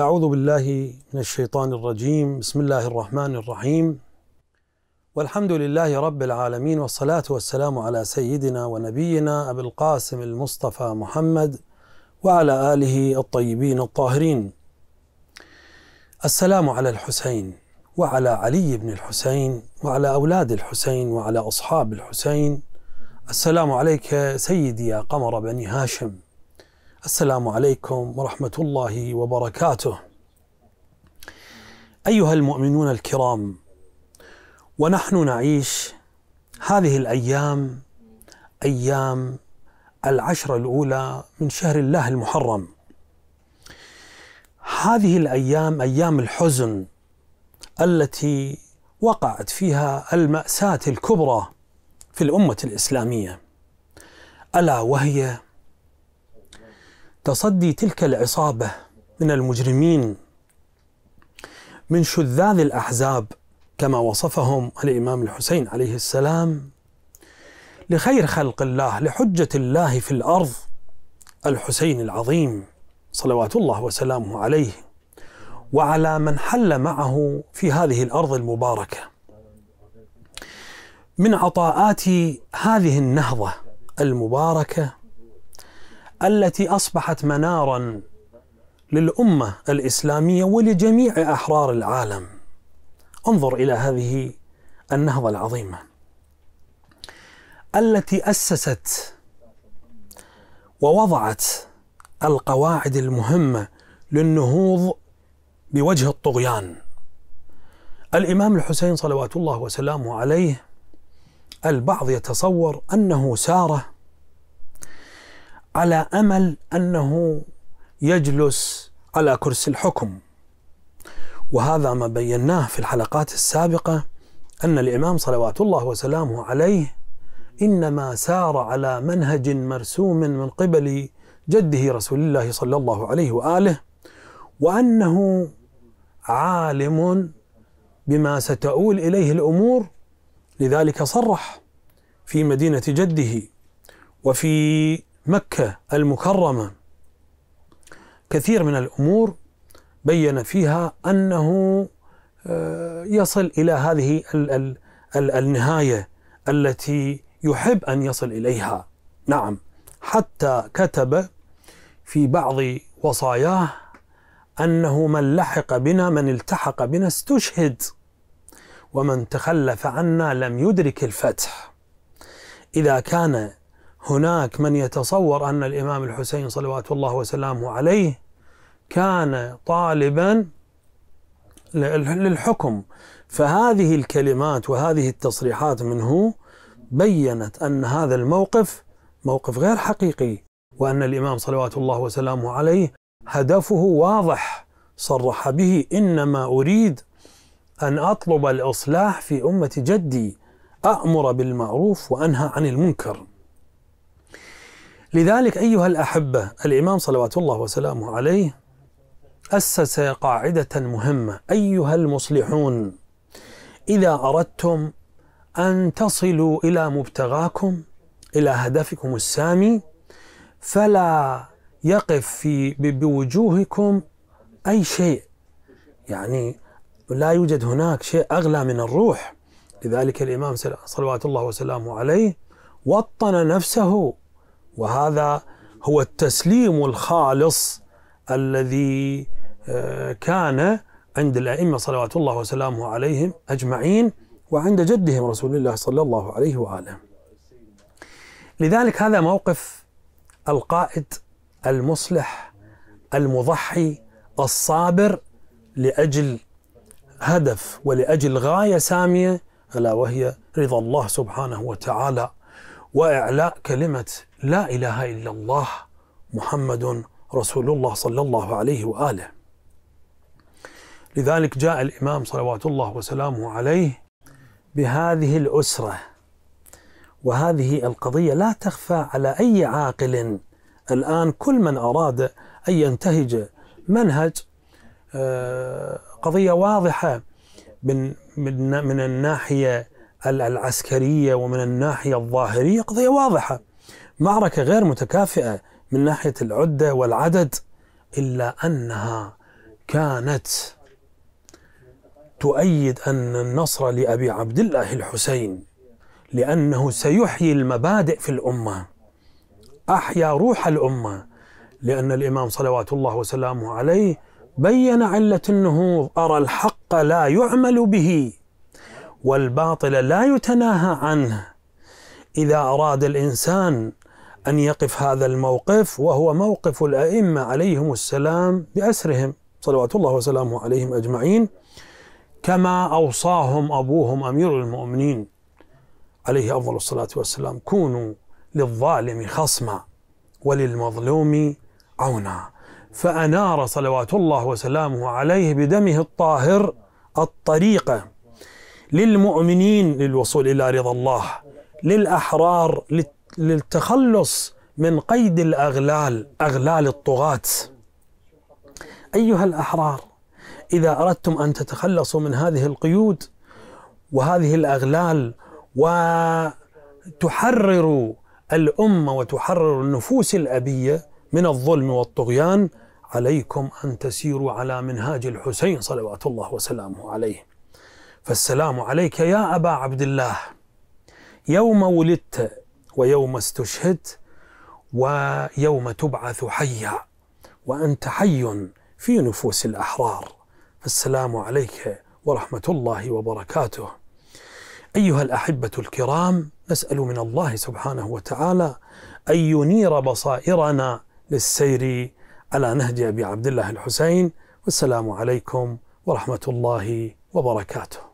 أعوذ بالله من الشيطان الرجيم بسم الله الرحمن الرحيم والحمد لله رب العالمين والصلاة والسلام على سيدنا ونبينا أبي القاسم المصطفى محمد وعلى آله الطيبين الطاهرين السلام على الحسين وعلى علي بن الحسين وعلى أولاد الحسين وعلى أصحاب الحسين السلام عليك سيدي يا قمر بني هاشم السلام عليكم ورحمه الله وبركاته. ايها المؤمنون الكرام، ونحن نعيش هذه الايام ايام العشر الاولى من شهر الله المحرم. هذه الايام ايام الحزن التي وقعت فيها الماساه الكبرى في الامه الاسلاميه. الا وهي تصدي تلك العصابه من المجرمين من شذاذ الاحزاب كما وصفهم الامام الحسين عليه السلام لخير خلق الله لحجه الله في الارض الحسين العظيم صلوات الله وسلامه عليه وعلى من حل معه في هذه الارض المباركه من عطاءات هذه النهضه المباركه التي اصبحت منارا للامه الاسلاميه ولجميع احرار العالم. انظر الى هذه النهضه العظيمه التي اسست ووضعت القواعد المهمه للنهوض بوجه الطغيان. الامام الحسين صلوات الله وسلامه عليه البعض يتصور انه ساره على امل انه يجلس على كرسي الحكم وهذا ما بيناه في الحلقات السابقه ان الامام صلوات الله وسلامه عليه انما سار على منهج مرسوم من قبل جده رسول الله صلى الله عليه واله وانه عالم بما ستؤول اليه الامور لذلك صرح في مدينه جده وفي مكة المكرمة كثير من الأمور بين فيها أنه آه، يصل إلى هذه النهاية التي يحب أن يصل إليها نعم حتى كتب في بعض وصاياه أنه من لحق بنا من التحق بنا استشهد ومن تخلف عنا لم يدرك الفتح إذا كان هناك من يتصور أن الإمام الحسين صلوات الله وسلامه عليه كان طالبا للحكم فهذه الكلمات وهذه التصريحات منه بينت أن هذا الموقف موقف غير حقيقي وأن الإمام صلوات الله وسلامه عليه هدفه واضح صرح به إنما أريد أن أطلب الإصلاح في أمة جدي أأمر بالمعروف وأنهى عن المنكر لذلك أيها الأحبة الإمام صلوات الله وسلامه عليه أسس قاعدة مهمة أيها المصلحون إذا أردتم أن تصلوا إلى مبتغاكم إلى هدفكم السامي فلا يقف في بوجوهكم أي شيء يعني لا يوجد هناك شيء أغلى من الروح لذلك الإمام صلوات الله وسلامه عليه وطن نفسه وهذا هو التسليم الخالص الذي آه، كان عند الأئمة صلوات الله وسلامه عليهم أجمعين وعند جدهم رسول الله صلى الله عليه وآله لذلك هذا موقف القائد المصلح المضحي الصابر لأجل هدف ولأجل غاية سامية ألا وهي رضا الله سبحانه وتعالى وإعلاء كلمة لا اله الا الله محمد رسول الله صلى الله عليه واله. لذلك جاء الامام صلوات الله وسلامه عليه بهذه الاسره وهذه القضيه لا تخفى على اي عاقل الان كل من اراد ان ينتهج منهج آه، قضيه واضحه من من من الناحيه العسكريه ومن الناحيه الظاهريه قضيه واضحه معركة غير متكافئة من ناحية العدة والعدد إلا أنها كانت تؤيد أن النصر لأبي عبد الله الحسين لأنه سيحيي المبادئ في الأمة أحيا روح الأمة لأن الإمام صلوات الله وسلامه عليه بين علة النهوض أرى الحق لا يعمل به والباطل لا يتناهى عنه إذا أراد الإنسان أن يقف هذا الموقف وهو موقف الأئمة عليهم السلام بأسرهم صلوات الله وسلامه عليهم أجمعين كما أوصاهم أبوهم أمير المؤمنين عليه أفضل الصلاة والسلام كونوا للظالم خصما وللمظلوم عونا فأنار صلوات الله وسلامه عليه بدمه الطاهر الطريقة للمؤمنين للوصول إلى رضا الله للأحرار للت للتخلص من قيد الأغلال أغلال الطغاة أيها الأحرار إذا أردتم أن تتخلصوا من هذه القيود وهذه الأغلال وتحرروا الأمة وتحرروا النفوس الأبية من الظلم والطغيان عليكم أن تسيروا على منهاج الحسين صلوات الله وسلامه عليه فالسلام عليك يا أبا عبد الله يوم ولدت ويوم استشهدت ويوم تبعث حيا وأنت حي في نفوس الأحرار فالسلام عليك ورحمة الله وبركاته أيها الأحبة الكرام نسأل من الله سبحانه وتعالى أن ينير بصائرنا للسير على نهج أبي عبد الله الحسين والسلام عليكم ورحمة الله وبركاته